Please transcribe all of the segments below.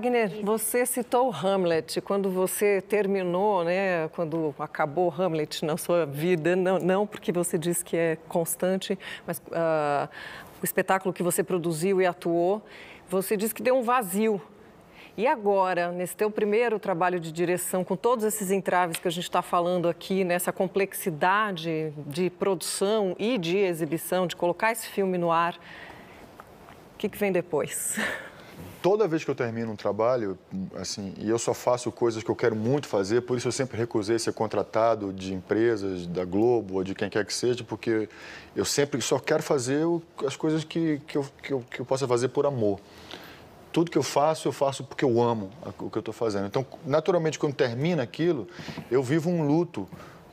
Wagner, você citou Hamlet. Quando você terminou, né, quando acabou Hamlet na sua vida, não, não porque você disse que é constante, mas uh, o espetáculo que você produziu e atuou, você disse que deu um vazio. E agora, nesse teu primeiro trabalho de direção, com todos esses entraves que a gente está falando aqui, nessa complexidade de produção e de exibição, de colocar esse filme no ar, o que, que vem depois? toda vez que eu termino um trabalho, assim, e eu só faço coisas que eu quero muito fazer, por isso eu sempre recusei ser contratado de empresas, da Globo ou de quem quer que seja, porque eu sempre só quero fazer as coisas que, que, eu, que, eu, que eu possa fazer por amor. Tudo que eu faço, eu faço porque eu amo o que eu estou fazendo. Então, naturalmente, quando termina aquilo, eu vivo um luto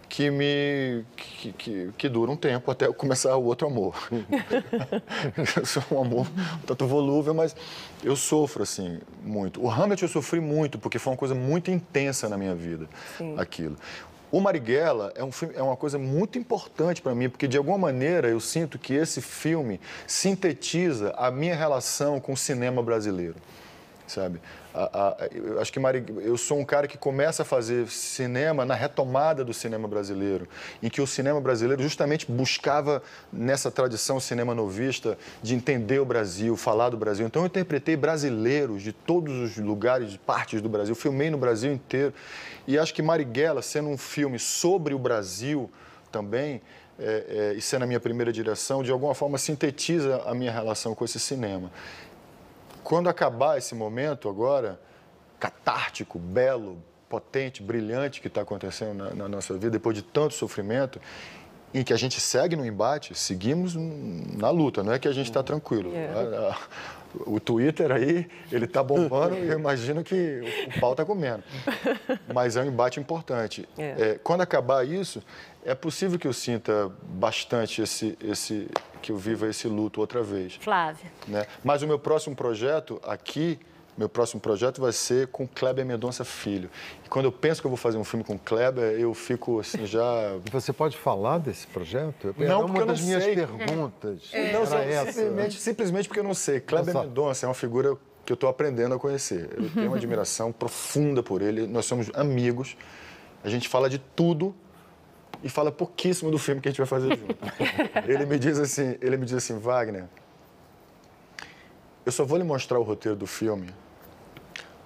que me que, que, que, dura um tempo até começar o outro amor. Hum. eu sou um amor um tanto volúvel, mas eu sofro assim muito. O Hamlet eu sofri muito porque foi uma coisa muito intensa na minha vida, Sim. aquilo. O Marighella é, um filme, é uma coisa muito importante para mim, porque de alguma maneira eu sinto que esse filme sintetiza a minha relação com o cinema brasileiro sabe? A, a, eu acho que Mari, eu sou um cara que começa a fazer cinema na retomada do cinema brasileiro, em que o cinema brasileiro justamente buscava nessa tradição cinema novista de entender o Brasil, falar do Brasil. Então eu interpretei brasileiros de todos os lugares, partes do Brasil, filmei no Brasil inteiro. E acho que Marighella, sendo um filme sobre o Brasil também, é, é, e sendo a minha primeira direção, de alguma forma sintetiza a minha relação com esse cinema quando acabar esse momento agora, catártico, belo, potente, brilhante que está acontecendo na, na, nossa vida, depois de tanto sofrimento, em que a gente segue no embate, seguimos na luta, não é que a gente está uhum. tranquilo. Yeah. É o Twitter aí, ele tá bombando e eu imagino que o pau tá comendo. Mas é um embate importante. É. É, quando acabar isso, é possível que eu sinta bastante esse, esse que eu viva esse luto outra vez. Flávia. Né? Mas o meu próximo projeto aqui meu próximo projeto vai ser com Kleber Mendonça Filho. E quando eu penso que eu vou fazer um filme com Kleber, eu fico assim já. Você pode falar desse projeto? Não, porque uma das minhas sei. perguntas. É. Não, simplesmente, simplesmente, porque eu não sei. Kleber Nossa. Mendonça é uma figura que eu estou aprendendo a conhecer. Eu tenho uma admiração profunda por ele. Nós somos amigos. A gente fala de tudo e fala pouquíssimo do filme que a gente vai fazer junto. ele me diz assim, ele me diz assim, Wagner, eu só vou lhe mostrar o roteiro do filme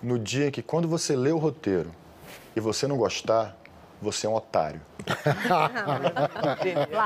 no dia em que, quando você lê o roteiro e você não gostar, você é um otário.